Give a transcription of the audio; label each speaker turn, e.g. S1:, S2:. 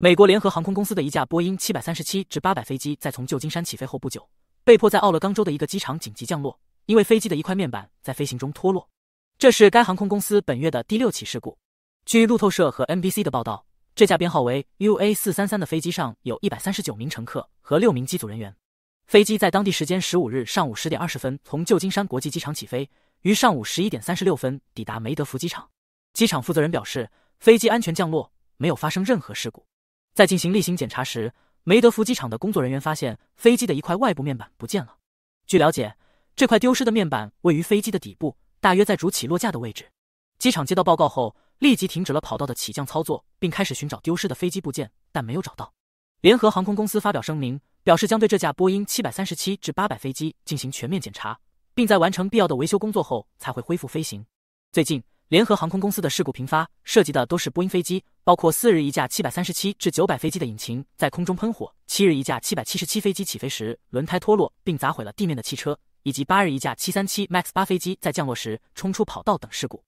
S1: 美国联合航空公司的一架波音七百三十七至八百飞机在从旧金山起飞后不久，被迫在奥勒冈州的一个机场紧急降落，因为飞机的一块面板在飞行中脱落。这是该航空公司本月的第六起事故。据路透社和 NBC 的报道，这架编号为 UA 四三三的飞机上有一百三十九名乘客和六名机组人员。飞机在当地时间十五日上午十点二十分从旧金山国际机场起飞，于上午十一点三十六分抵达梅德福机场。机场负责人表示，飞机安全降落，没有发生任何事故。在进行例行检查时，梅德福机场的工作人员发现飞机的一块外部面板不见了。据了解，这块丢失的面板位于飞机的底部，大约在主起落架的位置。机场接到报告后，立即停止了跑道的起降操作，并开始寻找丢失的飞机部件，但没有找到。联合航空公司发表声明，表示将对这架波音737至800飞机进行全面检查，并在完成必要的维修工作后才会恢复飞行。最近，联合航空公司的事故频发，涉及的都是波音飞机。包括四日一架七百三十七至九百飞机的引擎在空中喷火，七日一架七百七十七飞机起飞时轮胎脱落并砸毁了地面的汽车，以及八日一架七三七 MAX 八飞机在降落时冲出跑道等事故。